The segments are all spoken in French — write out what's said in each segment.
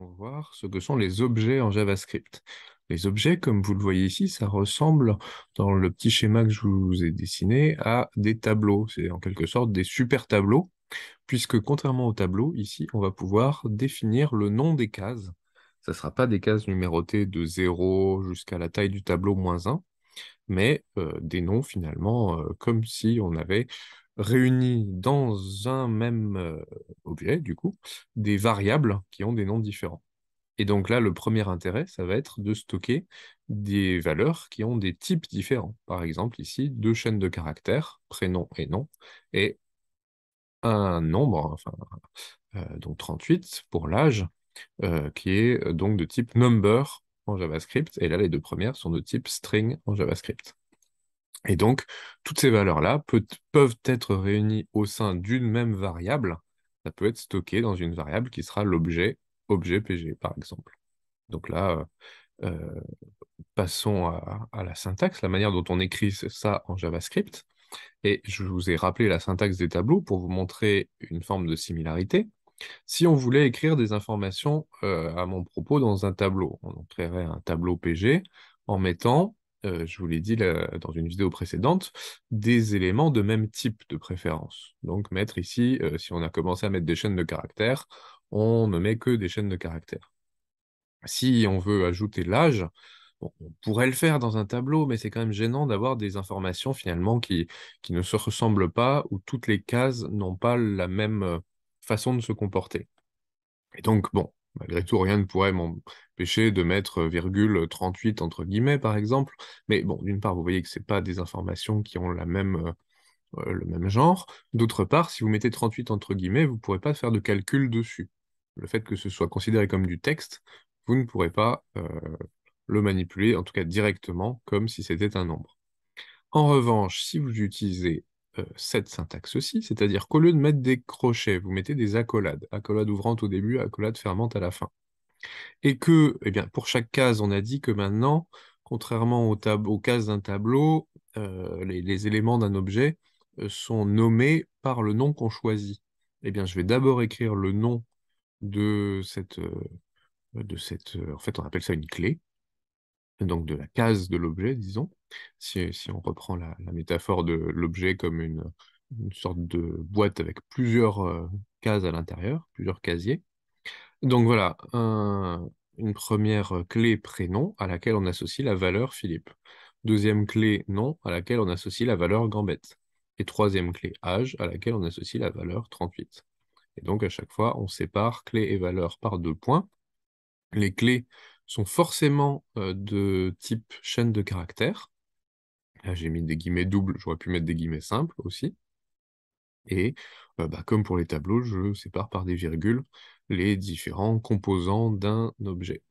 va voir ce que sont les objets en JavaScript. Les objets, comme vous le voyez ici, ça ressemble, dans le petit schéma que je vous ai dessiné, à des tableaux. C'est en quelque sorte des super tableaux, puisque contrairement au tableau, ici, on va pouvoir définir le nom des cases. Ça ne sera pas des cases numérotées de 0 jusqu'à la taille du tableau moins 1, mais euh, des noms finalement euh, comme si on avait réunis dans un même euh, objet, du coup, des variables qui ont des noms différents. Et donc là, le premier intérêt, ça va être de stocker des valeurs qui ont des types différents. Par exemple, ici, deux chaînes de caractères, prénom et nom, et un nombre, enfin, euh, donc 38 pour l'âge, euh, qui est donc de type number en JavaScript. Et là, les deux premières sont de type string en JavaScript. Et donc, toutes ces valeurs-là peuvent être réunies au sein d'une même variable. Ça peut être stocké dans une variable qui sera l'objet, objet PG, par exemple. Donc là, euh, euh, passons à, la syntaxe, la manière dont on écrit ça en JavaScript. Et je vous ai rappelé la syntaxe des tableaux pour vous montrer une forme de similarité. Si on voulait écrire des informations euh, à mon propos dans un tableau, on créerait un tableau PG en mettant euh, je vous l'ai dit dans une vidéo précédente, des éléments de même type de préférence. Donc mettre ici, euh, si on a commencé à mettre des chaînes de caractères, on ne met que des chaînes de caractères. Si on veut ajouter l'âge, on pourrait le faire dans un tableau, mais c'est quand même gênant d'avoir des informations finalement qui, qui ne se ressemblent pas, ou toutes les cases n'ont pas la même euh, façon de se comporter. Et donc, bon, Malgré tout, rien ne pourrait m'empêcher de mettre euh, virgule 38 euh, entre guillemets, par exemple. Mais bon, d'une part, vous voyez que ce pas des informations qui ont la même, euh, le même genre. D'autre part, si vous mettez 38 entre guillemets, vous ne pourrez pas faire de calcul dessus. Le fait que ce soit considéré comme du texte, vous ne pourrez pas le manipuler, en tout cas directement, comme si c'était un nombre. En revanche, si vous utilisez euh, cette syntaxe aussi, cest c'est-à-dire qu'au lieu de mettre des crochets, vous mettez des accolades, accolade ouvrante au début, accolade fermante à la fin. Et que, eh bien, pour chaque case, on a dit que maintenant, contrairement aux, cases d'un tableau, euh, les, éléments d'un objet euh, sont nommés par le nom qu'on choisit. Eh bien, je vais d'abord écrire le nom de cette, de cette, en fait, on appelle ça une clé, donc de la case de l'objet, disons, si, on reprend la, métaphore de l'objet comme une, sorte de boîte avec plusieurs euh, cases à l'intérieur, plusieurs casiers. Donc voilà, une première clé prénom à laquelle on associe la valeur Philippe. Deuxième clé nom à laquelle on associe la valeur Gambette. Et troisième clé âge à laquelle on associe la valeur 38. Et donc à chaque fois, on sépare clé et valeur par deux points. Les clés sont forcément euh, de type chaîne de caractères. Là, j'ai mis des guillemets doubles, j'aurais pu mettre des guillemets simples aussi. Et euh, bah, comme pour les tableaux, je sépare par des virgules les différents composants d'un objet.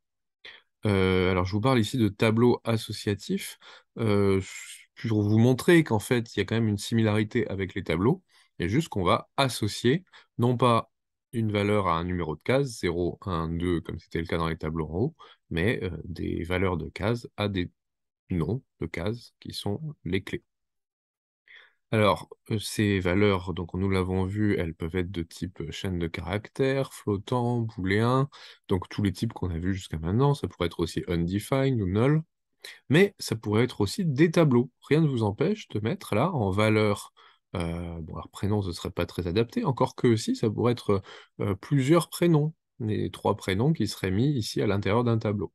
Euh, alors, je vous parle ici de tableaux associatifs, pour vous montrer qu'en fait, il y a quand même une similarité avec les tableaux, et juste qu'on va associer non pas une valeur à un numéro de case, 0, 1, 2, comme c'était le cas dans les tableaux en haut, mais euh, des valeurs de case à des noms de cases qui sont les clés. Alors, euh, ces valeurs, donc nous l'avons vu, elles peuvent être de type euh, chaîne de caractères, flottant, booléen, donc tous les types qu'on a vus jusqu'à maintenant, ça pourrait être aussi undefined ou null, mais ça pourrait être aussi des tableaux. Rien ne vous empêche de mettre là en valeur euh, bon, alors prénom, ce ne serait pas très adapté, encore que si, ça pourrait être euh, euh, plusieurs prénoms, les trois prénoms qui seraient mis ici à l'intérieur d'un tableau.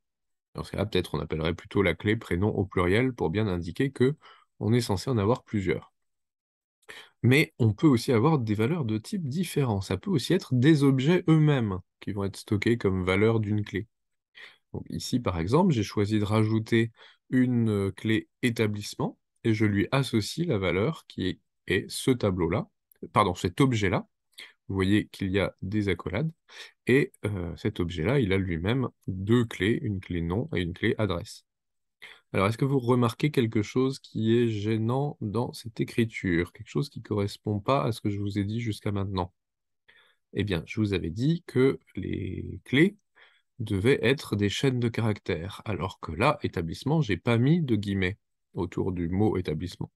Dans ce cas-là, peut-être on appellerait plutôt la clé prénom au pluriel pour bien indiquer que on est censé en avoir plusieurs. Mais on peut aussi avoir des valeurs de type différent. Ça peut aussi être des objets eux-mêmes qui vont être stockés comme valeur d'une clé. ici, par exemple, j'ai choisi de rajouter une clé établissement et je lui associe la valeur qui est et ce tableau-là, pardon, cet objet-là. Vous voyez qu'il y a des accolades, et euh, cet objet-là, il a lui-même deux clés, une clé nom et une clé adresse. Alors, est-ce que vous remarquez quelque chose qui est gênant dans cette écriture Quelque chose qui ne correspond pas à ce que je vous ai dit jusqu'à maintenant Eh bien, je vous avais dit que les clés devaient être des chaînes de caractères, alors que là, établissement, j'ai pas mis de guillemets autour du mot établissement.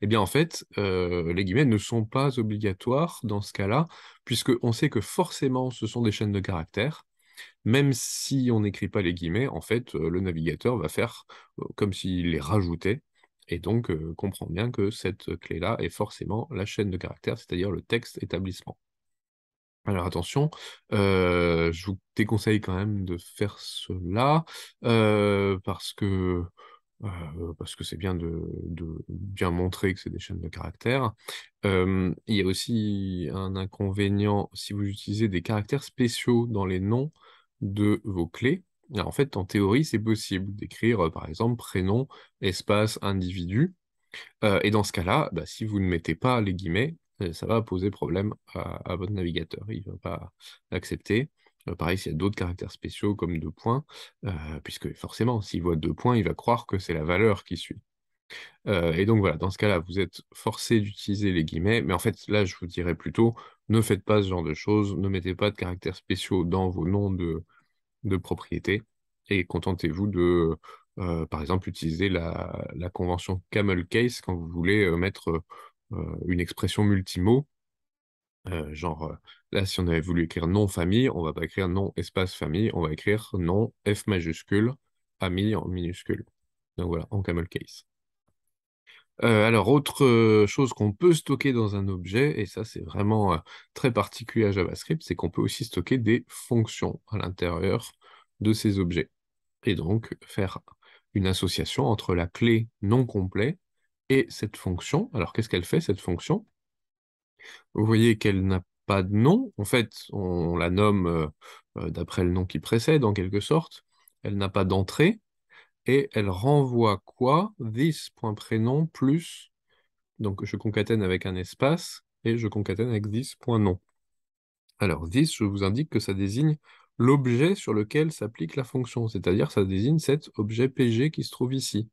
Eh bien, en fait, euh, les guillemets ne sont pas obligatoires dans ce cas-là, puisqu'on sait que forcément, ce sont des chaînes de caractères. Même si on n'écrit pas les guillemets, en fait, euh, le navigateur va faire euh, comme s'il les rajoutait, et donc comprend bien que cette clé-là est forcément la chaîne de caractères, c'est-à-dire le texte établissement. Alors attention, je vous déconseille quand même de faire cela parce que euh, euh, parce que c'est bien de, bien montrer que c'est des chaînes de caractères. il y a aussi un inconvénient si vous utilisez des caractères spéciaux dans les noms de vos clés. en fait, en théorie, c'est possible d'écrire, par exemple, prénom, espace, individu. et dans ce cas-là, bah, si vous ne mettez pas les guillemets, ça va poser problème à, à votre navigateur. Il ne va pas l'accepter. Bah, pareil, s'il y a d'autres caractères spéciaux comme deux points, euh, puisque forcément, s'il voit deux points, il va croire que c'est la valeur qui suit. Euh, et donc voilà, dans ce cas-là, vous êtes forcé d'utiliser les guillemets, mais en fait, là, je vous dirais plutôt, ne faites pas ce genre de choses, ne mettez pas de caractères spéciaux dans vos noms de, propriétés et contentez-vous de, euh, par exemple, utiliser la, convention camel case quand vous voulez mettre une expression multimot euh, genre, euh, là, si on avait voulu écrire nom famille, on va pas écrire nom espace famille, on va écrire nom F majuscule, famille en minuscule. Donc voilà, en camel case. Euh, alors, autre chose qu'on peut stocker dans un objet, et ça c'est vraiment très particulier à JavaScript, c'est qu'on peut aussi stocker des fonctions à l'intérieur de ces objets. Et donc faire une association entre la clé non complet et cette fonction. Alors, qu'est-ce qu'elle fait cette fonction vous voyez qu'elle n'a pas de nom. En fait, on la nomme euh, euh, d'après le nom qui précède, en quelque sorte. Elle n'a pas d'entrée. Et elle renvoie quoi this.prénom plus. Donc, je concatène avec un espace et je concatène avec this.nom. Alors, this, je vous indique que ça désigne l'objet sur lequel s'applique la fonction, c'est-à-dire ça désigne cet objet PG qui se trouve ici.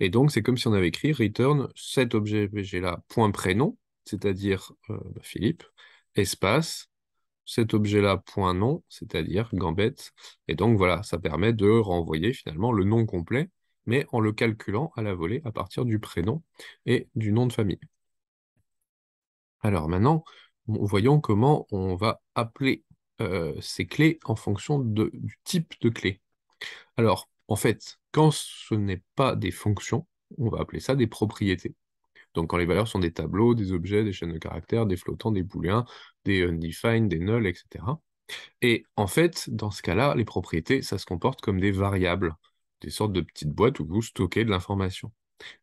Et donc, c'est comme si on avait écrit return cet objet PG là, prénom, c'est-à-dire euh, bah, Philippe, espace, cet objet-là, point nom, c'est-à-dire gambette. Et donc voilà, ça permet de renvoyer finalement le nom complet, mais en le calculant à la volée à partir du prénom et du nom de famille. Alors maintenant, voyons comment on va appeler euh, ces clés en fonction du type de clé. Alors, en fait, quand ce n'est pas des fonctions, on va appeler ça des propriétés. Donc quand les valeurs sont des tableaux, des objets, des chaînes de caractères, des flottants, des booléens, des undefined, des nulls, etc. Et en fait, dans ce cas-là, les propriétés, ça se comporte comme des variables, des sortes de petites boîtes où vous stockez de l'information.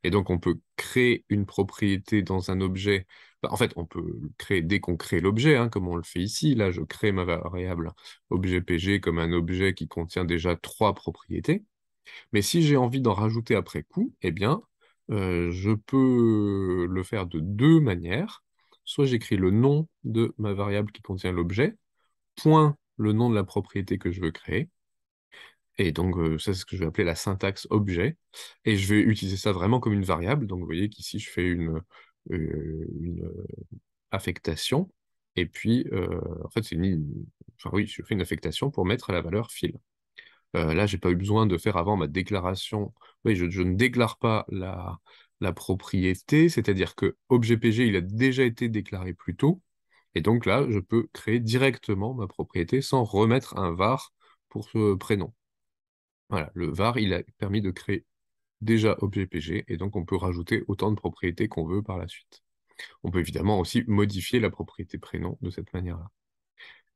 Et donc, on peut créer une propriété dans un objet. Bah, en fait, on peut créer dès qu'on crée l'objet, hein, comme on le fait ici. Là, je crée ma variable objet PG comme un objet qui contient déjà trois propriétés. Mais si j'ai envie d'en rajouter après coup, eh bien, euh, je peux le faire de deux manières. Soit j'écris le nom de ma variable qui contient l'objet, point le nom de la propriété que je veux créer. Et donc, euh, ça, c'est ce que je vais appeler la syntaxe objet. Et je vais utiliser ça vraiment comme une variable. Donc, vous voyez qu'ici, je fais une, euh, affectation. Et puis, en fait, c'est une... Enfin, oui, je fais une affectation pour mettre à la valeur fil. Là, euh, là, j'ai pas eu besoin de faire avant ma déclaration. Oui, je, ne déclare pas la, propriété, c'est-à-dire que objet il a déjà été déclaré plus tôt. Et donc là, je peux créer directement ma propriété sans remettre un var pour ce prénom. Voilà, le var, il a permis de créer déjà PG, et donc on peut rajouter autant de propriétés qu'on veut par la suite. On peut évidemment aussi modifier la propriété prénom de cette manière-là.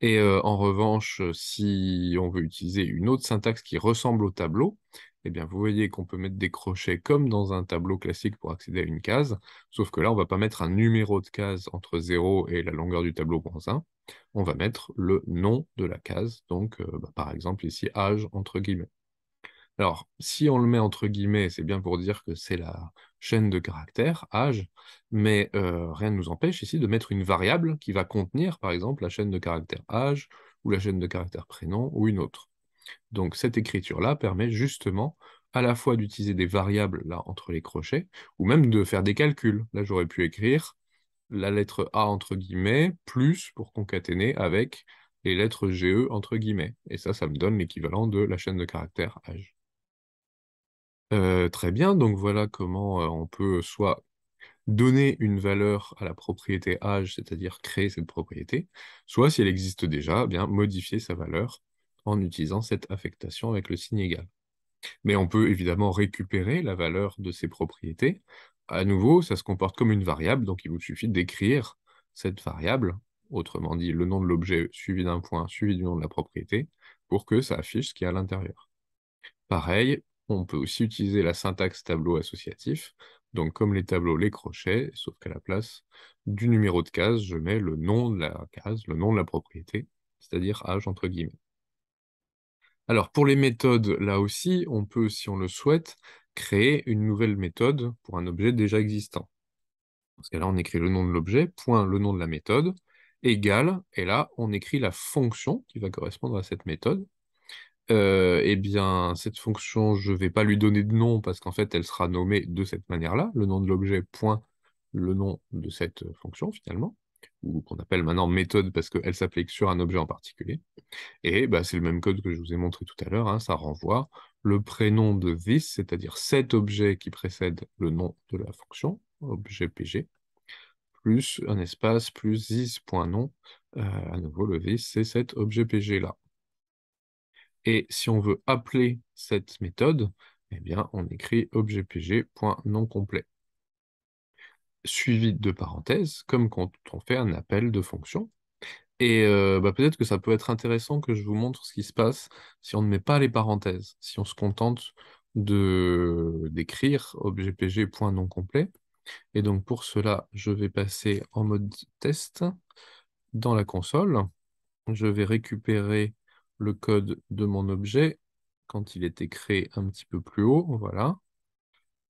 Et en revanche, si on veut utiliser une autre syntaxe qui ressemble au tableau, eh bien, vous voyez qu'on peut mettre des crochets comme dans un tableau classique pour accéder à une case, sauf que là, on ne va pas mettre un numéro de case entre 0 et la longueur du tableau moins 1, on va mettre le nom de la case, donc bah, par exemple ici âge entre guillemets. Alors, si on le met entre guillemets, c'est bien pour dire que c'est la chaîne de caractère, âge, mais euh, rien ne nous empêche ici de mettre une variable qui va contenir, par exemple, la chaîne de caractère âge ou la chaîne de caractère prénom ou une autre. Donc, cette écriture-là permet justement à la fois d'utiliser des variables là entre les crochets, ou même de faire des calculs. Là, j'aurais pu écrire la lettre A entre guillemets, plus pour concaténer avec les lettres GE entre guillemets. Et ça, ça me donne l'équivalent de la chaîne de caractères âge. Euh, très bien, donc voilà comment on peut soit donner une valeur à la propriété âge, c'est-à-dire créer cette propriété, soit si elle existe déjà, eh bien modifier sa valeur en utilisant cette affectation avec le signe égal. Mais on peut évidemment récupérer la valeur de ces propriétés. À nouveau, ça se comporte comme une variable, donc il vous suffit d'écrire cette variable, autrement dit le nom de l'objet suivi d'un point, suivi du nom de la propriété, pour que ça affiche ce qu'il y a à l'intérieur. Pareil, on peut aussi utiliser la syntaxe tableau associatif. Donc, comme les tableaux, les crochets, sauf qu'à la place du numéro de case, je mets le nom de la case, le nom de la propriété, c'est-à-dire âge entre guillemets. Alors, pour les méthodes, là aussi, on peut, si on le souhaite, créer une nouvelle méthode pour un objet déjà existant. Dans ce cas-là, on écrit le nom de l'objet, point le nom de la méthode, égal, et là, on écrit la fonction qui va correspondre à cette méthode. Euh, eh bien, cette fonction, je ne vais pas lui donner de nom parce qu'en fait, elle sera nommée de cette manière-là, le nom de l'objet, point, le nom de cette euh, fonction finalement, ou qu'on appelle maintenant méthode parce qu'elle s'applique sur un objet en particulier. Et bah, c'est le même code que je vous ai montré tout à l'heure, hein, ça renvoie le prénom de this, c'est-à-dire cet objet qui précède le nom de la fonction, objet PG, plus un espace, plus this.nom, euh, à nouveau le this, c'est cet objet PG là. Et si on veut appeler cette méthode, eh bien, on écrit objpg.noncomplet. suivi de parenthèses, comme quand on fait un appel de fonction. Et euh, bah, peut-être que ça peut être intéressant que je vous montre ce qui se passe si on ne met pas les parenthèses, si on se contente de d'écrire objpg.noncomplet. Et donc pour cela, je vais passer en mode test dans la console. Je vais récupérer le code de mon objet quand il était créé un petit peu plus haut. Voilà.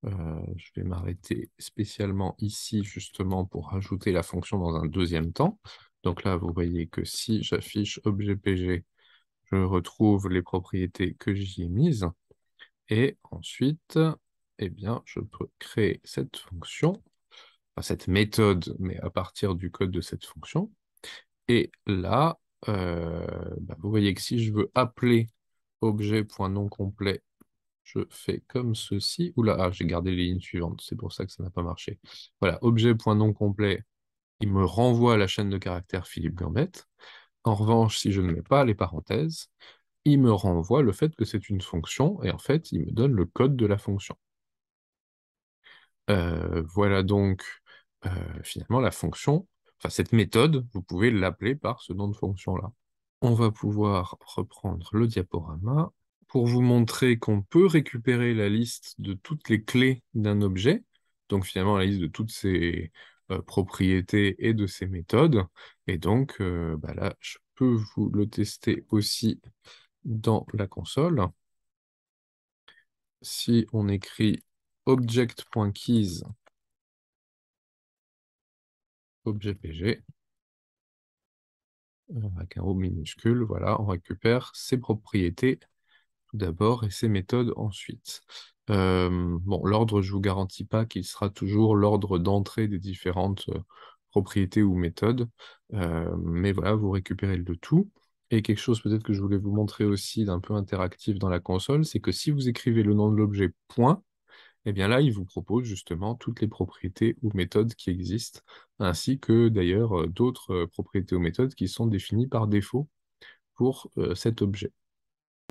Euh, je vais m'arrêter spécialement ici justement pour ajouter la fonction dans un deuxième temps. Donc là, vous voyez que si j'affiche objet je retrouve les propriétés que j'y ai mises. Et ensuite, eh bien, je peux créer cette fonction, enfin, cette méthode, mais à partir du code de cette fonction. Et là, euh, bah, vous voyez que si je veux appeler complet, je fais comme ceci. Oula, ah, j'ai gardé les lignes suivantes, c'est pour ça que ça n'a pas marché. Voilà, complet. il me renvoie la chaîne de caractères Philippe Gambette. En revanche, si je ne mets pas les parenthèses, il me renvoie le fait que c'est une fonction, et en fait, il me donne le code de la fonction. Euh, voilà donc euh, finalement la fonction enfin cette méthode, vous pouvez l'appeler par ce nom de fonction-là. On va pouvoir reprendre le diaporama pour vous montrer qu'on peut récupérer la liste de toutes les clés d'un objet, donc finalement la liste de toutes ses euh, propriétés et de ses méthodes. Et donc euh, bah là, je peux vous le tester aussi dans la console. Si on écrit object.keys objet PG, un haut minuscule, voilà, on récupère ses propriétés tout d'abord et ses méthodes ensuite. Euh, bon, l'ordre, je ne vous garantis pas qu'il sera toujours l'ordre d'entrée des différentes euh, propriétés ou méthodes, euh, mais voilà, vous récupérez le tout. Et quelque chose peut-être que je voulais vous montrer aussi d'un peu interactif dans la console, c'est que si vous écrivez le nom de l'objet point, et eh bien là, il vous propose justement toutes les propriétés ou méthodes qui existent, ainsi que d'ailleurs euh, d'autres euh, propriétés ou méthodes qui sont définies par défaut pour euh, cet objet.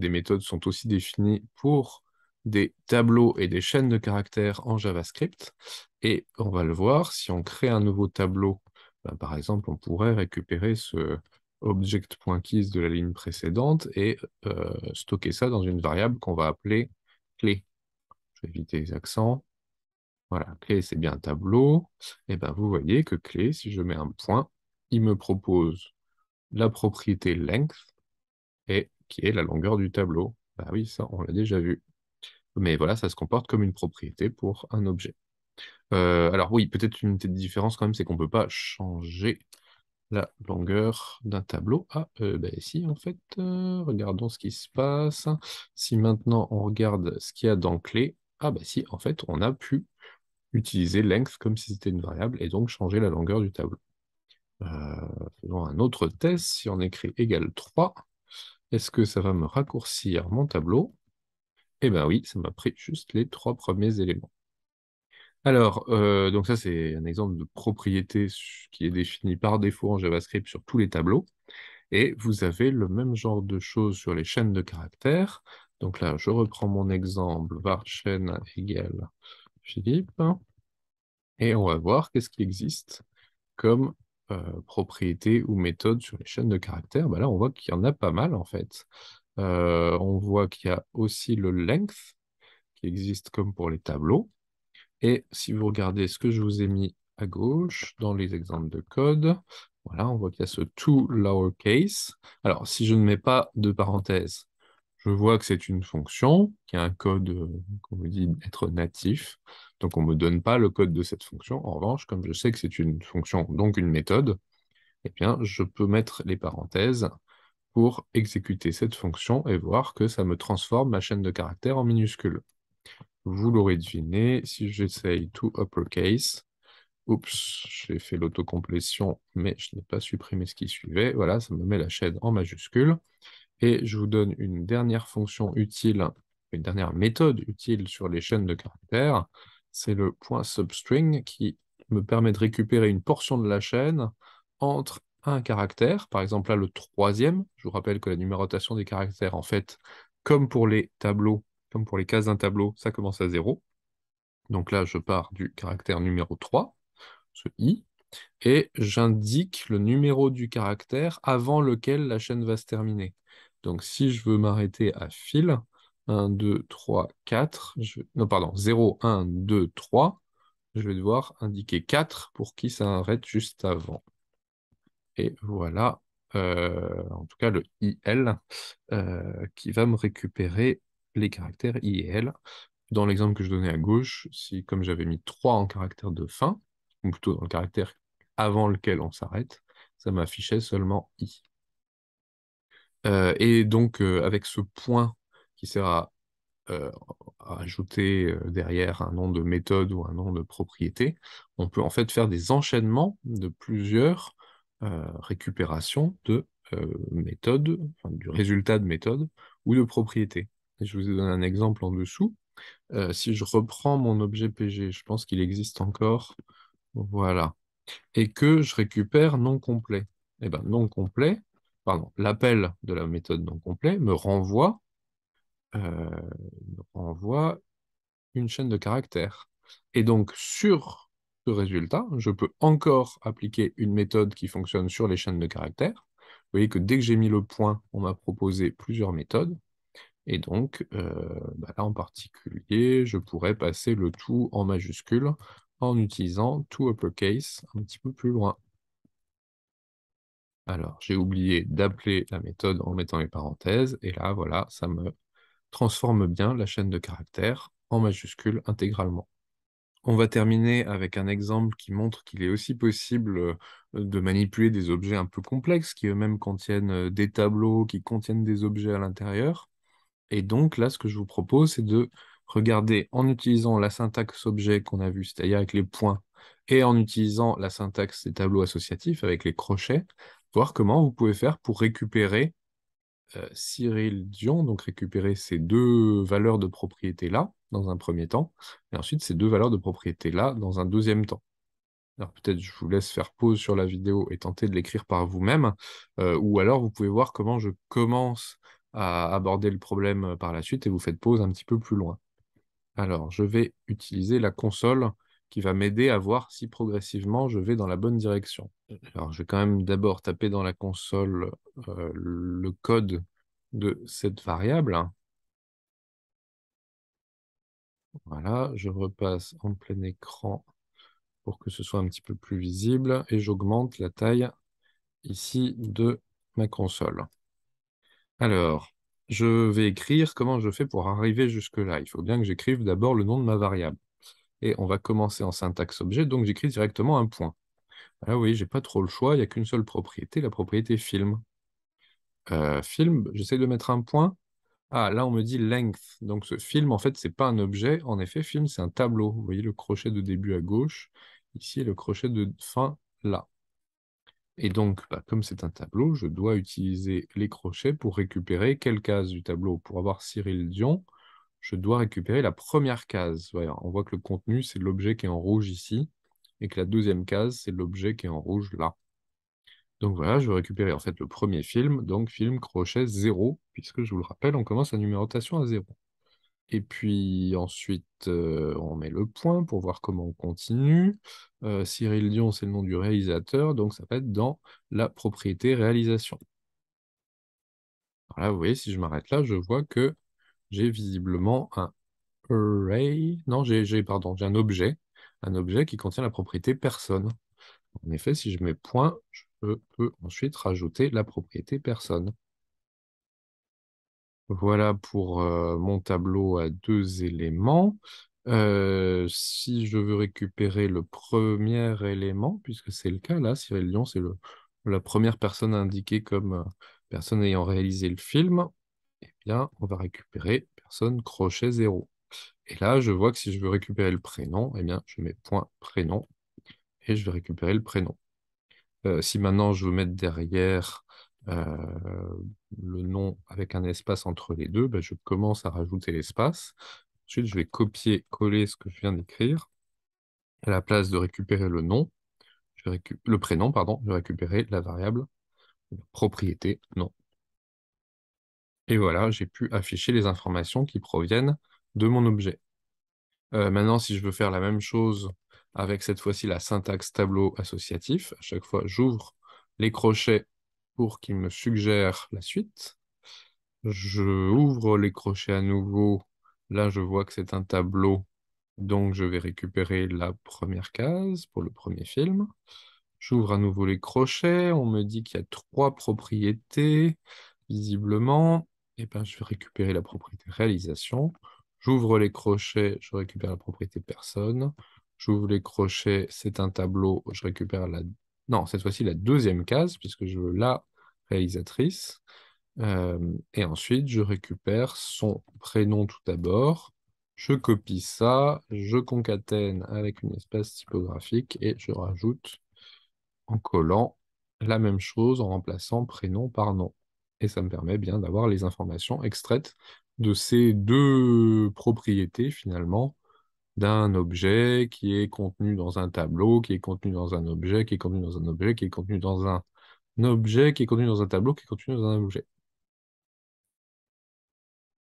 Des méthodes sont aussi définies pour des tableaux et des chaînes de caractères en JavaScript. Et on va le voir, si on crée un nouveau tableau, ben, par exemple, on pourrait récupérer ce object.keys de la ligne précédente et stocker ça dans une variable qu'on va appeler clé. Je vais éviter les accents. Voilà, clé, c'est bien un tableau. Et eh bien, vous voyez que clé, si je mets un point, il me propose la propriété length, et qui est la longueur du tableau. Bah oui, ça, on l'a déjà vu. Mais voilà, ça se comporte comme une propriété pour un objet. Euh, alors oui, peut-être une petite différence quand même, c'est qu'on ne peut pas changer la longueur d'un tableau. Ah, euh, ici, bah en fait, euh, regardons ce qui se passe. Si maintenant on regarde ce qu'il y a dans clé, ah bah si, en fait, on a pu utiliser length comme si c'était une variable et donc changer la longueur du tableau. Euh, faisons un autre test, si on écrit égal 3, est-ce que ça va me raccourcir mon tableau Eh ben oui, ça m'a pris juste les trois premiers éléments. Alors, euh, donc ça c'est un exemple de propriété qui est définie par défaut en JavaScript sur tous les tableaux. Et vous avez le même genre de choses sur les chaînes de caractères. Donc là, je reprends mon exemple, Varchen égale Philippe. Et on va voir qu'est-ce qui existe comme euh, propriété ou méthode sur les chaînes de caractères. Bah là, on voit qu'il y en a pas mal, en fait. Euh, on voit qu'il y a aussi le length qui existe comme pour les tableaux. Et si vous regardez ce que je vous ai mis à gauche dans les exemples de code, voilà, on voit qu'il y a ce to lowercase. Alors, si je ne mets pas de parenthèse, je vois que c'est une fonction qui a un code, euh, qu'on me dit, être natif. Donc, on ne me donne pas le code de cette fonction. En revanche, comme je sais que c'est une fonction, donc une méthode, eh bien, je peux mettre les parenthèses pour exécuter cette fonction et voir que ça me transforme ma chaîne de caractères en minuscule. Vous l'aurez deviné, si j'essaye to uppercase, oups, j'ai fait l'autocomplétion, mais je n'ai pas supprimé ce qui suivait. Voilà, ça me met la chaîne en majuscule. Et je vous donne une dernière fonction utile, une dernière méthode utile sur les chaînes de caractères. C'est le point substring qui me permet de récupérer une portion de la chaîne entre un caractère, par exemple là le troisième. Je vous rappelle que la numérotation des caractères, en fait, comme pour les tableaux, comme pour les cases d'un tableau, ça commence à zéro. Donc là, je pars du caractère numéro 3, ce i, et j'indique le numéro du caractère avant lequel la chaîne va se terminer. Donc si je veux m'arrêter à fil, 1, 2, 3, 4, je... non pardon, 0, 1, 2, 3, je vais devoir indiquer 4 pour qui ça arrête juste avant. Et voilà, euh, en tout cas le IL, euh, qui va me récupérer les caractères I et L. Dans l'exemple que je donnais à gauche, si comme j'avais mis 3 en caractère de fin, ou plutôt dans le caractère avant lequel on s'arrête, ça m'affichait seulement I. Euh, et donc, euh, avec ce point qui sert à, euh, ajouter derrière un nom de méthode ou un nom de propriété, on peut en fait faire des enchaînements de plusieurs récupérations de méthodes, du résultat de méthode ou de propriété. je vous ai donné un exemple en dessous. si je reprends mon objet PG, je pense qu'il existe encore, voilà, et que je récupère non complet. Eh bien, non complet, l'appel de la méthode non complet euh, me renvoie, une chaîne de caractères. Et donc, sur ce résultat, je peux encore appliquer une méthode qui fonctionne sur les chaînes de caractères. Vous voyez que dès que j'ai mis le point, on m'a proposé plusieurs méthodes. Et donc, euh, bah là en particulier, je pourrais passer le tout en majuscule en utilisant to uppercase un petit peu plus loin. Alors, j'ai oublié d'appeler la méthode en mettant les parenthèses, et là, voilà, ça me transforme bien la chaîne de caractères en majuscule intégralement. On va terminer avec un exemple qui montre qu'il est aussi possible euh, de manipuler des objets un peu complexes qui eux-mêmes contiennent euh, des tableaux, qui contiennent des objets à l'intérieur. Et donc là, ce que je vous propose, c'est de regarder en utilisant la syntaxe objet qu'on a vu c'est-à-dire avec les points, et en utilisant la syntaxe des tableaux associatifs avec les crochets, voir comment vous pouvez faire pour récupérer euh, Cyril Dion, donc récupérer ces deux valeurs de propriété-là dans un premier temps, et ensuite ces deux valeurs de propriété-là dans un deuxième temps. Alors peut-être je vous laisse faire pause sur la vidéo et tenter de l'écrire par vous-même, euh, ou alors vous pouvez voir comment je commence à aborder le problème euh, par la suite et vous faites pause un petit peu plus loin. Alors je vais utiliser la console qui va m'aider à voir si progressivement je vais dans la bonne direction. Alors, je vais quand même d'abord taper dans la console euh, le code de cette variable. Voilà, je repasse en plein écran pour que ce soit un petit peu plus visible et j'augmente la taille ici de ma console. Alors, je vais écrire comment je fais pour arriver jusque-là. Il faut bien que j'écrive d'abord le nom de ma variable. Et on va commencer en syntaxe objet, donc j'écris directement un point. Ah oui, j'ai pas trop le choix, il n'y a qu'une seule propriété, la propriété film. Euh, film, j'essaie de mettre un point. Ah, là, on me dit length. Donc, ce film, en fait, c'est pas un objet. En effet, film, c'est un tableau. Vous voyez le crochet de début à gauche, ici, et le crochet de fin là. Et donc, bah, comme c'est un tableau, je dois utiliser les crochets pour récupérer quelle case du tableau Pour avoir Cyril Dion, je dois récupérer la première case. on voit que le contenu, c'est l'objet qui est en rouge ici et que la deuxième case, c'est l'objet qui est en rouge là. Donc voilà, je vais récupérer en fait le premier film, donc film crochet 0, puisque je vous le rappelle, on commence la numérotation à 0. Et puis ensuite, euh, on met le point pour voir comment on continue. Euh, Cyril Dion, c'est le nom du réalisateur, donc ça va être dans la propriété réalisation. Voilà, vous voyez, si je m'arrête là, je vois que j'ai visiblement un array. Non, j'ai, pardon, j'ai un objet un objet qui contient la propriété personne. En effet, si je mets point, je peux ensuite rajouter la propriété personne. Voilà pour euh, mon tableau à deux éléments. Euh, si je veux récupérer le premier élément, puisque c'est le cas là, Cyril Lyon, c'est la première personne indiquée comme euh, personne ayant réalisé le film, eh bien, on va récupérer personne crochet 0. Et là, je vois que si je veux récupérer le prénom, eh bien, je mets point prénom et je vais récupérer le prénom. Euh, si maintenant je veux mettre derrière euh, le nom avec un espace entre les deux, ben, je commence à rajouter l'espace. Ensuite, je vais copier, coller ce que je viens d'écrire. À la place de récupérer le nom, le prénom, pardon, je vais récupérer la variable propriété nom. Et voilà, j'ai pu afficher les informations qui proviennent de mon objet. Euh, maintenant, si je veux faire la même chose avec cette fois-ci la syntaxe tableau associatif, à chaque fois, j'ouvre les crochets pour qu'il me suggère la suite. Je ouvre les crochets à nouveau. Là, je vois que c'est un tableau, donc je vais récupérer la première case pour le premier film. J'ouvre à nouveau les crochets. On me dit qu'il y a trois propriétés, visiblement. Et eh ben, je vais récupérer la propriété réalisation. J'ouvre les crochets, je récupère la propriété personne. J'ouvre les crochets, c'est un tableau, je récupère la... Non, cette fois-ci la deuxième case, puisque je veux la réalisatrice. Euh, et ensuite, je récupère son prénom tout d'abord. Je copie ça, je concatène avec une espace typographique et je rajoute en collant la même chose en remplaçant prénom par nom. Et ça me permet bien d'avoir les informations extraites de ces deux propriétés finalement d'un objet qui est contenu dans un tableau, qui est contenu dans un objet, qui est contenu dans un objet, qui est contenu dans un objet, qui est contenu dans un tableau, qui est contenu dans un objet.